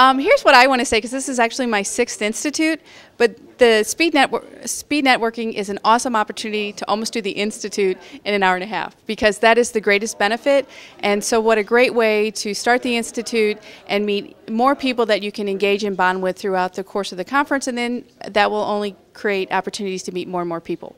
Um, here's what I want to say, because this is actually my sixth institute, but the speed, network, speed networking is an awesome opportunity to almost do the institute in an hour and a half, because that is the greatest benefit. And so what a great way to start the institute and meet more people that you can engage and bond with throughout the course of the conference, and then that will only create opportunities to meet more and more people.